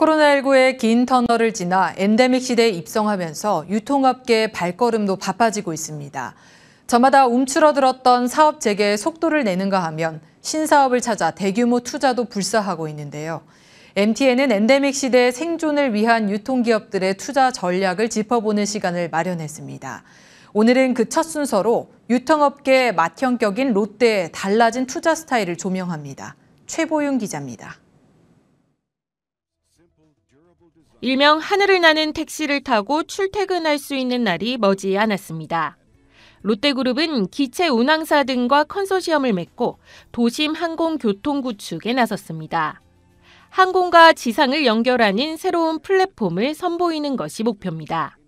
코로나19의 긴 터널을 지나 엔데믹 시대에 입성하면서 유통업계의 발걸음도 바빠지고 있습니다. 저마다 움츠러들었던 사업 재개의 속도를 내는가 하면 신사업을 찾아 대규모 투자도 불사하고 있는데요. MTN은 엔데믹 시대의 생존을 위한 유통기업들의 투자 전략을 짚어보는 시간을 마련했습니다. 오늘은 그 첫 순서로 유통업계의 맏형격인 롯데의 달라진 투자 스타일을 조명합니다. 최보윤 기자입니다. 일명 하늘을 나는 택시를 타고 출퇴근할 수 있는 날이 머지않았습니다. 롯데그룹은 기체 운항사 등과 컨소시엄을 맺고 도심 항공교통 구축에 나섰습니다. 항공과 지상을 연결하는 새로운 플랫폼을 선보이는 것이 목표입니다.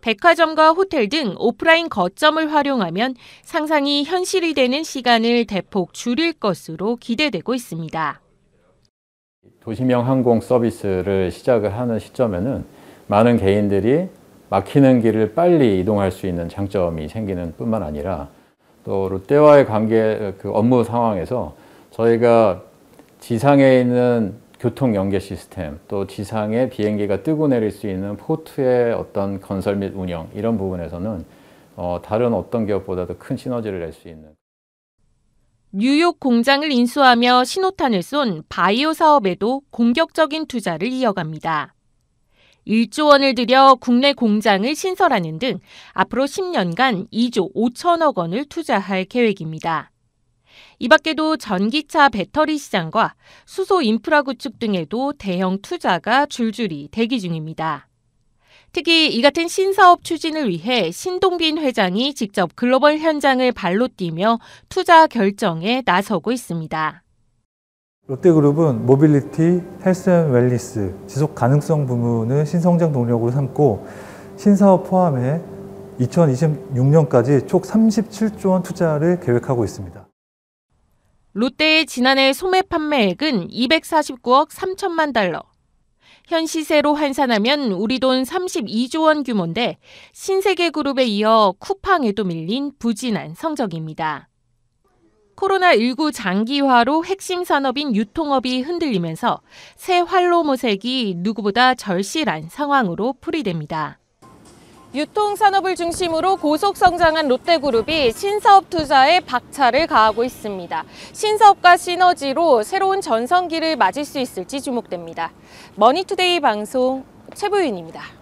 백화점과 호텔 등 오프라인 거점을 활용하면 상상이 현실이 되는 시간을 대폭 줄일 것으로 기대되고 있습니다. 도심형 항공 서비스를 시작을 하는 시점에는 많은 개인들이 막히는 길을 빨리 이동할 수 있는 장점이 생기는 뿐만 아니라 또 롯데와의 관계 그 업무 상황에서 저희가 지상에 있는 교통 연계 시스템 또 지상에 비행기가 뜨고 내릴 수 있는 포트의 어떤 건설 및 운영 이런 부분에서는 어, 다른 어떤 기업보다도 큰 시너지를 낼 수 있는 뉴욕 공장을 인수하며 신호탄을 쏜 바이오 사업에도 공격적인 투자를 이어갑니다. 1조 원을 들여 국내 공장을 신설하는 등 앞으로 10년간 2조 5천억 원을 투자할 계획입니다. 이 밖에도 전기차 배터리 시장과 수소 인프라 구축 등에도 대형 투자가 줄줄이 대기 중입니다. 특히 이 같은 신사업 추진을 위해 신동빈 회장이 직접 글로벌 현장을 발로 뛰며 투자 결정에 나서고 있습니다. 롯데그룹은 모빌리티, 헬스웰리스, 지속 가능성 부문을 신성장 동력으로 삼고 신사업 포함해 2026년까지 총 37조 원 투자를 계획하고 있습니다. 롯데의 지난해 소매 판매액은 249억 3천만 달러, 현 시세로 환산하면 우리 돈 32조 원 규모인데 신세계 그룹에 이어 쿠팡에도 밀린 부진한 성적입니다. 코로나19 장기화로 핵심 산업인 유통업이 흔들리면서 새 활로 모색이 누구보다 절실한 상황으로 풀이됩니다. 유통산업을 중심으로 고속 성장한 롯데그룹이 신사업 투자에 박차를 가하고 있습니다. 신사업과 시너지로 새로운 전성기를 맞을 수 있을지 주목됩니다. 머니투데이 방송 최보윤입니다.